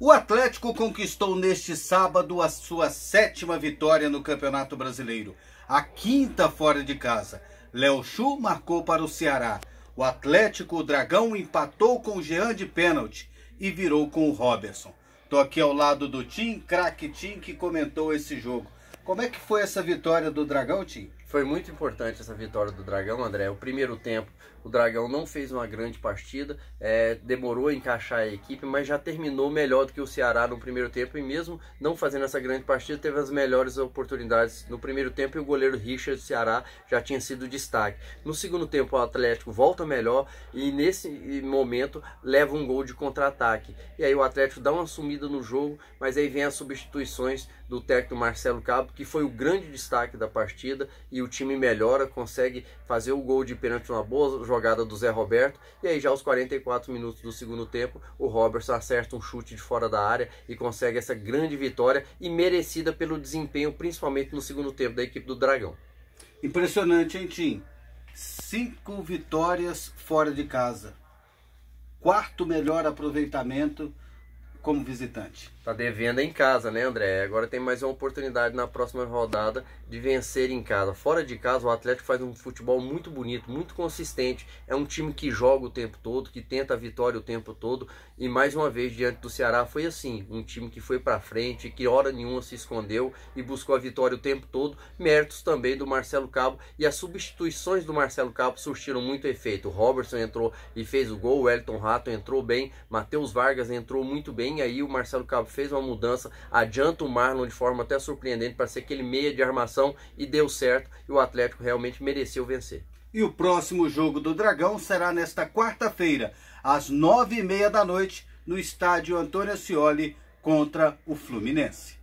O Atlético conquistou neste sábado a sua sétima vitória no Campeonato Brasileiro, a quinta fora de casa. Léo Chu marcou para o Ceará. O Atlético o Dragão empatou com o Jean de pênalti e virou com o Robertson. Tô aqui ao lado do Tim, craque Tim, que comentou esse jogo. Como é que foi essa vitória do Dragão, Tim? Foi muito importante essa vitória do Dragão, André. O primeiro tempo, o Dragão não fez uma grande partida, é, demorou a encaixar a equipe, mas já terminou melhor do que o Ceará no primeiro tempo. E mesmo não fazendo essa grande partida, teve as melhores oportunidades no primeiro tempo. E o goleiro Richard do Ceará já tinha sido destaque. No segundo tempo, o Atlético volta melhor e nesse momento leva um gol de contra-ataque. E aí o Atlético dá uma sumida no jogo, mas aí vem as substituições do técnico Marcelo Cabo, que foi o grande destaque da partida. E o time melhora, consegue fazer o gol de pênalti uma boa jogada do Zé Roberto. E aí já aos 44 minutos do segundo tempo, o Robertson acerta um chute de fora da área e consegue essa grande vitória e merecida pelo desempenho, principalmente no segundo tempo da equipe do Dragão. Impressionante, hein, Tim? Cinco vitórias fora de casa. Quarto melhor aproveitamento como visitante. Tá devendo em casa, né, André? Agora tem mais uma oportunidade na próxima rodada de vencer em casa. Fora de casa, o Atlético faz um futebol muito bonito, muito consistente. É um time que joga o tempo todo, que tenta a vitória o tempo todo. E mais uma vez, diante do Ceará, foi assim: um time que foi para frente, que hora nenhuma se escondeu e buscou a vitória o tempo todo. Méritos também do Marcelo Cabo. E as substituições do Marcelo Cabo surtiram muito efeito. O Robertson entrou e fez o gol, o Elton Rato entrou bem, Matheus Vargas entrou muito bem. E aí o Marcelo Cabo fez uma mudança, adianta o Marlon de forma até surpreendente para ser aquele meia de armação e deu certo e o Atlético realmente mereceu vencer. E o próximo jogo do Dragão será nesta quarta-feira, às nove e meia da noite, no estádio Antônio Ascioli contra o Fluminense.